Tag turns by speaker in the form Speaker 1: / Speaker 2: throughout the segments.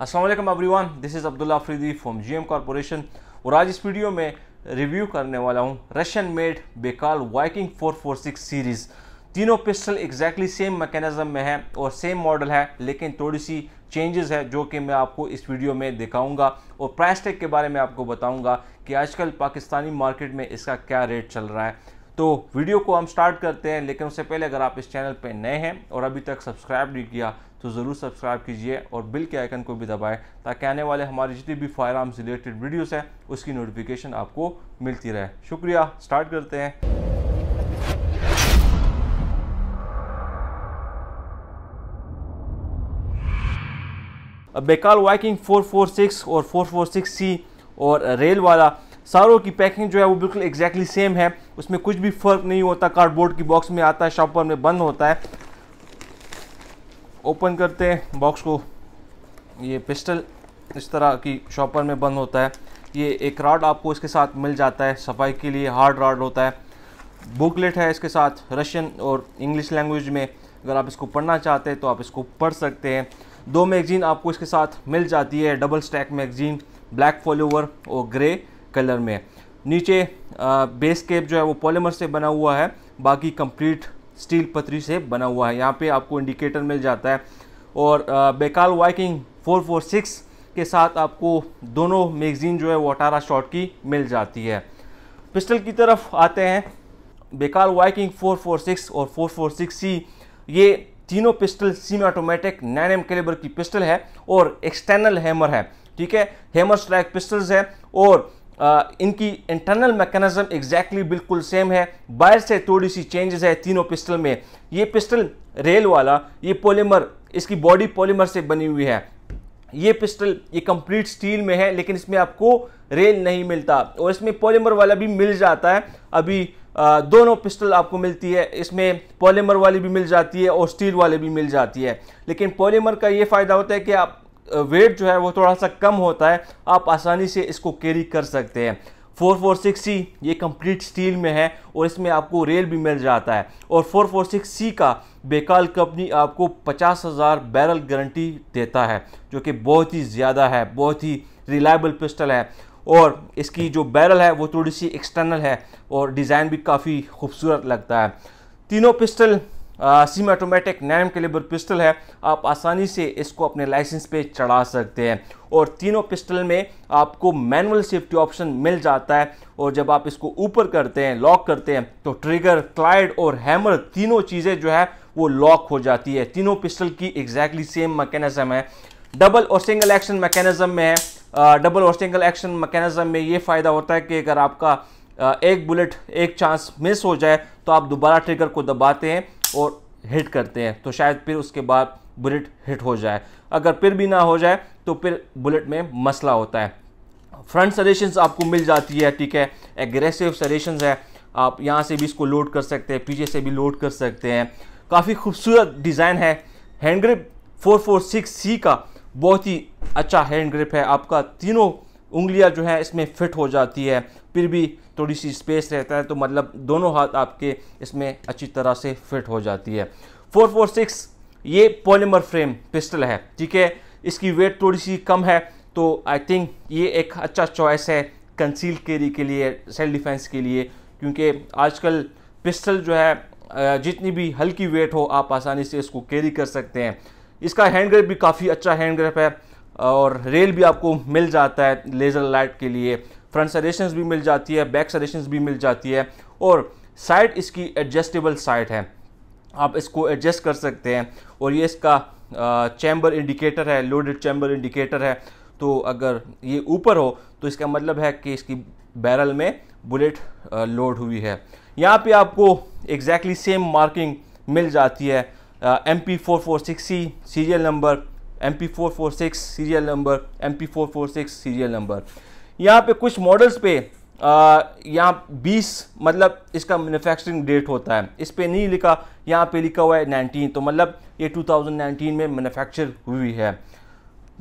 Speaker 1: Aslam everyone this is Abdullah Afridi from GM corporation और आज इस वीडियो में रिव्यू करने वाला हूँ Russian made Baikal Viking 446 series तीनों पिस्टल एग्जैक्टली सेम मैकेनिज़्म में है और सेम मॉडल है लेकिन थोड़ी सी चेंजेस है जो कि मैं आपको इस वीडियो में दिखाऊंगा और प्राइस टैग के बारे में आपको बताऊंगा कि आजकल पाकिस्तानी मार्केट में इसका क्या रेट चल रहा है तो वीडियो को हम स्टार्ट करते हैं लेकिन उससे पहले अगर आप इस चैनल पर नए हैं और अभी तक सब्सक्राइब नहीं किया तो ज़रूर सब्सक्राइब कीजिए और बिल के आइकन को भी दबाएँ ताकि आने वाले हमारे जितने भी फायर आर्म्स रिलेटेड वीडियोज़ हैं उसकी नोटिफिकेशन आपको मिलती रहे शुक्रिया स्टार्ट करते हैं बेकाल वाइकिंग 446 और 446 सी और रेल वाला सारों की पैकिंग जो है वो बिल्कुल एग्जैक्टली सेम है उसमें कुछ भी फ़र्क नहीं होता कार्डबोर्ड की बॉक्स में आता है शॉपर में बंद होता है ओपन करते हैं बॉक्स को ये पिस्टल इस तरह की शॉपर में बंद होता है ये एक राड आपको इसके साथ मिल जाता है सफाई के लिए हार्ड राड होता है बुकलेट है इसके साथ रशियन और इंग्लिश लैंग्वेज में अगर आप इसको पढ़ना चाहते हैं तो आप इसको पढ़ सकते हैं दो मैगजीन आपको इसके साथ मिल जाती है double stack magazine black follower और ग्रे कलर में नीचे आ, बेस केप जो है वो पॉलीमर से बना हुआ है बाकी कंप्लीट स्टील पथरी से बना हुआ है यहाँ पे आपको इंडिकेटर मिल जाता है और बेकाल वाइकिंग 446 के साथ आपको दोनों मैगज़ीन जो है वो अटारा शॉट की मिल जाती है पिस्टल की तरफ आते हैं बेकाल वाइकिंग 446 और 446C ये तीनों pistol semi automatic nine M calibre की पिस्टल है और एक्सटर्नल हैमर है ठीक है हेमर स्ट्राइक पिस्टल्स है और आ, इनकी इंटरनल मैकेनिज्म एग्जैक्टली बिल्कुल सेम है बाहर से थोड़ी सी चेंजेस है तीनों पिस्टल में ये पिस्टल रेल वाला ये पॉलीमर इसकी बॉडी पॉलीमर से बनी हुई है ये पिस्टल ये कंप्लीट स्टील में है लेकिन इसमें आपको रेल नहीं मिलता और इसमें पॉलीमर वाला भी मिल जाता है अभी आ, दोनों पिस्टल आपको मिलती है इसमें पॉलीमर वाली भी मिल जाती है और स्टील वाली भी मिल जाती है लेकिन पॉलीमर का ये फ़ायदा होता है कि आप वेट जो है वो थोड़ा सा कम होता है आप आसानी से इसको कैरी कर सकते हैं 446C ये कंप्लीट स्टील में है और इसमें आपको रेल भी मिल जाता है और 446C का बेकाल कंपनी आपको पचास हज़ार बैरल गारंटी देता है जो कि बहुत ही ज़्यादा है बहुत ही रिलायबल पिस्टल है और इसकी जो बैरल है वो थोड़ी सी एक्सटर्नल है और डिज़ाइन भी काफ़ी खूबसूरत लगता है तीनों pistol automatic nine calibre pistol है आप आसानी से इसको अपने लाइसेंस पे चढ़ा सकते हैं और तीनों पिस्टल में आपको मैनुअल सेफ्टी ऑप्शन मिल जाता है और जब आप इसको ऊपर करते हैं लॉक करते हैं तो ट्रिगर क्लाइड और हैमर तीनों चीज़ें जो है वो लॉक हो जाती है तीनों पिस्टल की एग्जैक्टली सेम मैकेनिज्म है डबल और सिंगल एक्शन मैकेनिज्म में है डबल और सिंगल एक्शन मैकेनिज्म में ये फ़ायदा होता है कि अगर आपका एक बुलेट एक चांस मिस हो जाए तो आप दोबारा ट्रिगर को दबाते हैं और हिट करते हैं तो शायद फिर उसके बाद बुलेट हिट हो जाए अगर फिर भी ना हो जाए तो फिर बुलेट में मसला होता है फ्रंट सजेशंस आपको मिल जाती है ठीक है एग्रेसिव सजेशंस है आप यहाँ से भी इसको लोड कर सकते हैं पीछे से भी लोड कर सकते हैं काफ़ी खूबसूरत डिज़ाइन है हैंड ग्रिप सिक्स सी का बहुत ही अच्छा हैंड ग्रिप है आपका तीनों उंगलियां जो है इसमें फिट हो जाती है फिर भी थोड़ी सी स्पेस रहता है तो मतलब दोनों हाथ आपके इसमें अच्छी तरह से फिट हो जाती है 446 ये पॉलीमर फ्रेम पिस्टल है ठीक है इसकी वेट थोड़ी सी कम है तो आई थिंक ये एक अच्छा चॉइस है कंसील कैरी के लिए सेल्फ डिफेंस के लिए क्योंकि आजकल पिस्टल जो है जितनी भी हल्की वेट हो आप आसानी से इसको कैरी कर सकते हैं इसका हैंड ग्रिप भी काफ़ी अच्छा हैंड ग्रिप है और रेल भी आपको मिल जाता है लेज़र लाइट के लिए फ्रंट सजेशन भी मिल जाती है बैक सजेशंस भी मिल जाती है और साइड इसकी एडजस्टेबल साइड है आप इसको एडजस्ट कर सकते हैं और ये इसका चैम्बर इंडिकेटर है लोडेड चैम्बर इंडिकेटर है तो अगर ये ऊपर हो तो इसका मतलब है कि इसकी बैरल में बुलेट लोड हुई है यहाँ पे आपको एग्जैक्टली सेम मार्किंग मिल जाती है M P four four six C serial number M P four four six serial number M P four four six serial number यहाँ पे कुछ मॉडल्स पे यहाँ 20 मतलब इसका मैन्युफैक्चरिंग डेट होता है इस पर नहीं लिखा यहाँ पे लिखा हुआ है 19 तो मतलब ये 2019 में मैन्युफैक्चर हुई है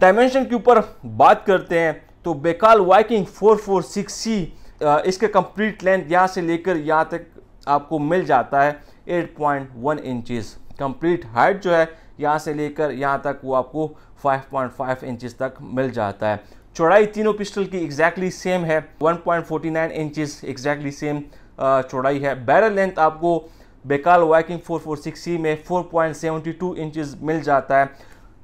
Speaker 1: डायमेंशन के ऊपर बात करते हैं तो बेकाल वाइकिंग 446C इसके कंप्लीट लेंथ यहाँ से लेकर यहाँ तक आपको मिल जाता है 8.1 पॉइंट इंचज़ कंप्लीट हाइट जो है यहाँ से लेकर यहाँ तक वो आपको 5.5 इंचेस तक मिल जाता है चौड़ाई तीनों पिस्टल की एग्जैक्टली सेम है 1.49 इंचेस एग्जैक्टली सेम चौड़ाई है बैरल लेंथ आपको बेकाल वाइकिंग 446C में 4.72 इंचेस मिल जाता है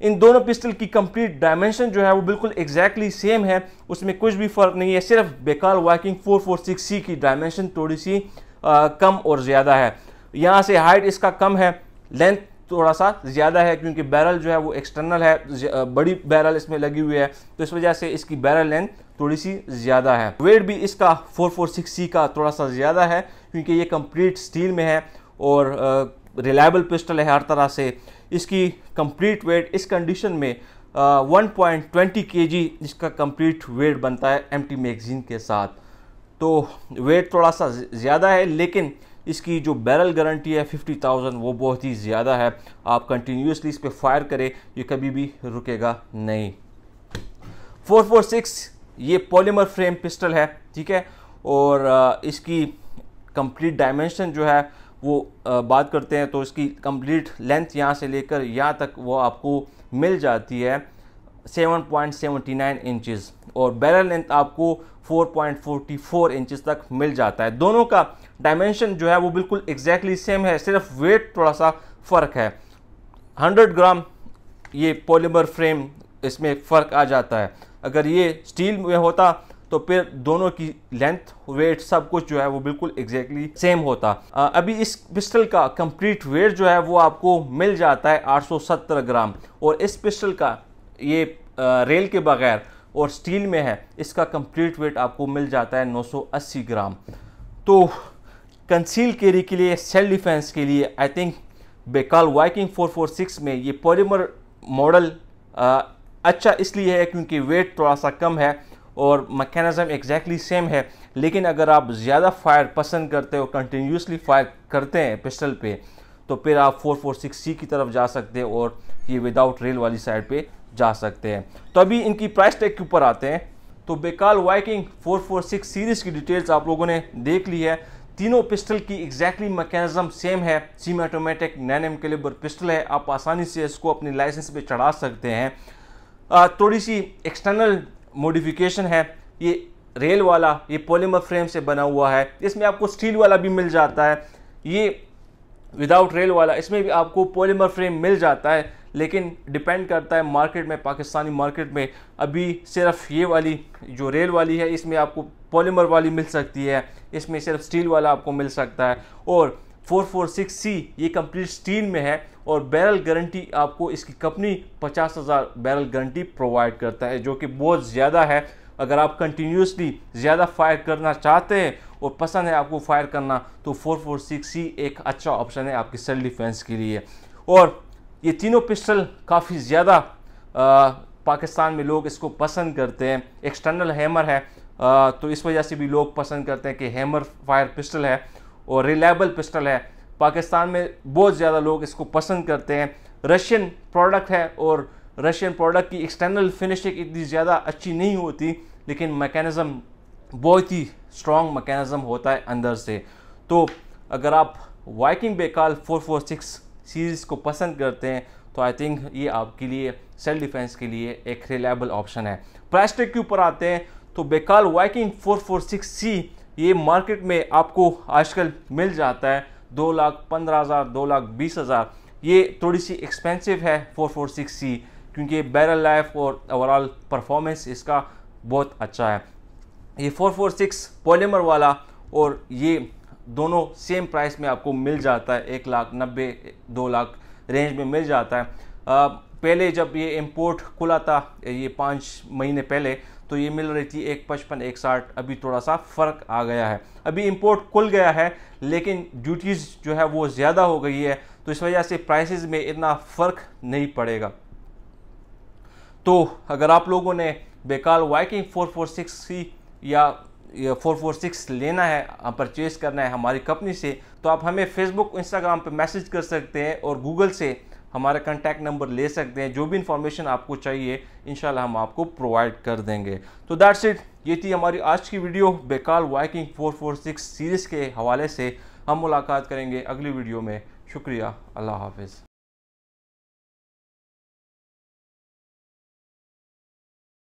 Speaker 1: इन दोनों पिस्टल की कंप्लीट डायमेंशन जो है वो बिल्कुल एग्जैक्टली सेम है उसमें कुछ भी फर्क नहीं है सिर्फ बेकाल वाइकिंग 446C की डायमेंशन थोड़ी सी आ, कम और ज़्यादा है यहाँ से हाइट इसका कम है लेंथ थोड़ा सा ज़्यादा है क्योंकि बैरल जो है वो एक्सटर्नल है बड़ी बैरल इसमें लगी हुई है तो इस वजह से इसकी बैरल लेंथ थोड़ी सी ज़्यादा है वेट भी इसका 446C का थोड़ा सा ज़्यादा है क्योंकि ये कंप्लीट स्टील में है और रिलायबल पिस्टल है हर तरह से इसकी कंप्लीट वेट इस कंडीशन में one point twenty K G इसका कंप्लीट वेट बनता है एम टी मैगज़ीन के साथ तो वेट थोड़ा सा ज़्यादा है लेकिन इसकी जो बैरल गारंटी है फिफ्टी थाउजेंड वो बहुत ही ज़्यादा है आप कंटिन्यूसली इस पर फायर करें ये कभी भी रुकेगा नहीं फोर फोर सिक्स ये पॉलीमर फ्रेम पिस्टल है ठीक है और इसकी कंप्लीट डायमेंशन जो है वो बात करते हैं तो इसकी कंप्लीट लेंथ यहाँ से लेकर यहाँ तक वो आपको मिल जाती है 7.79 इंचेस और बैरल लेंथ आपको 4.44 इंचेस तक मिल जाता है दोनों का डायमेंशन जो है वो बिल्कुल एग्जैक्टली सेम है सिर्फ वेट थोड़ा सा फ़र्क है 100 ग्राम ये पॉलीमर फ्रेम इसमें फ़र्क आ जाता है अगर ये स्टील में होता तो फिर दोनों की लेंथ वेट सब कुछ जो है वो बिल्कुल एग्जैक्टली exactly सेम होता आ, अभी इस पिस्टल का कंप्लीट वेट जो है वो आपको मिल जाता है 870 ग्राम और इस पिस्टल का ये रेल के बगैर और स्टील में है इसका कंप्लीट वेट आपको मिल जाता है 980 ग्राम तो कंसील केरी के लिए सेल डिफेंस के लिए आई थिंक बेकाल वाइकिंग 446 में ये पॉलीमर मॉडल अच्छा इसलिए है क्योंकि वेट थोड़ा सा कम है और मकैनिज़म एग्जैक्टली सेम है लेकिन अगर आप ज़्यादा फायर पसंद करते हो कंटिन्यूसली फायर करते हैं पिस्टल पर तो फिर आप सिक्स सी की तरफ जा सकते हैं और ये विदाउट रेल वाली साइड पे जा सकते हैं तो अभी इनकी प्राइस टैग के ऊपर आते हैं तो बेकाल वाइकिंग 446 सीरीज़ की डिटेल्स आप लोगों ने देख ली है तीनों पिस्टल की एग्जैक्टली मैकेनिज्म सेम है semi automatic nine M calibre pistol है आप आसानी से इसको अपने लाइसेंस पर चढ़ा सकते हैं थोड़ी सी एक्सटर्नल मोडिफिकेशन है ये रेल वाला ये पॉलीमर फ्रेम से बना हुआ है इसमें आपको स्टील वाला भी मिल जाता है ये विदाउट रेल वाला इसमें भी आपको पोलिमर फ्रेम मिल जाता है लेकिन डिपेंड करता है मार्केट में पाकिस्तानी मार्केट में अभी सिर्फ ये वाली जो रेल वाली है इसमें आपको पॉलीमर वाली मिल सकती है इसमें सिर्फ स्टील वाला आपको मिल सकता है और 446C ये कंप्लीट स्टील में है और बैरल गारंटी आपको इसकी कंपनी पचास हज़ार बैरल गारंटी प्रोवाइड करता है जो कि बहुत ज़्यादा है अगर आप कंटिन्यूसली ज़्यादा फायर करना चाहते हैं और पसंद है आपको फायर करना तो फोर फोर सिक्स ही एक अच्छा ऑप्शन है आपकी सेल्फ डिफेंस के लिए और ये तीनों पिस्टल काफ़ी ज़्यादा पाकिस्तान में लोग इसको पसंद करते हैं एक्सटर्नल हैमर है आ, तो इस वजह से भी लोग पसंद करते हैं कि हैमर फायर पिस्टल है और रिलायबल पिस्टल है पाकिस्तान में बहुत ज़्यादा लोग इसको पसंद करते हैं रशियन प्रोडक्ट है और रशियन प्रोडक्ट की एक्सटर्नल फिनिशिंग इतनी ज़्यादा अच्छी नहीं होती लेकिन मैकेनिज़्म बहुत ही स्ट्रॉन्ग मैकेनिज़्म होता है अंदर से तो अगर आप वाइकिंग बेकाल 446 सीरीज़ को पसंद करते हैं तो आई थिंक ये आपके लिए सेल्फ डिफेंस के लिए एक रिलायबल ऑप्शन है प्राइस टैग के ऊपर आते हैं तो बेकाल वाइकिंग सी ये मार्केट में आपको आजकल मिल जाता है दो लाख पंद्रह हज़ार दो लाख बीस हज़ार ये थोड़ी सी एक्सपेंसिव है सी क्योंकि बैरल लाइफ और ओवरऑल परफॉर्मेंस इसका बहुत अच्छा है ये 446 पॉलीमर वाला और ये दोनों सेम प्राइस में आपको मिल जाता है एक लाख नब्बे दो लाख रेंज में मिल जाता है आ, पहले जब ये इम्पोर्ट खुला था ये पाँच महीने पहले तो ये मिल रही थी एक पचपन एक साठ अभी थोड़ा सा फ़र्क आ गया है अभी इम्पोर्ट खुल गया है लेकिन ड्यूटीज़ जो है वो ज़्यादा हो गई है तो इस वजह से प्राइसेस में इतना फ़र्क नहीं पड़ेगा तो अगर आप लोगों ने बेकाल वाइकिंग 446 सी या फोर फोर सिक्स लेना है परचेज करना है हमारी कंपनी से तो आप हमें फेसबुक इंस्टाग्राम पर मैसेज कर सकते हैं और गूगल से हमारा कॉन्टैक्ट नंबर ले सकते हैं जो भी इंफॉर्मेशन आपको चाहिए इन हम आपको प्रोवाइड कर देंगे तो दैट्स इट ये थी हमारी आज की वीडियो बेकाल वाइकिंग 446 सीरीज़ के हवाले से हम मुलाकात करेंगे अगली वीडियो में शुक्रिया अल्लाह हाफिज़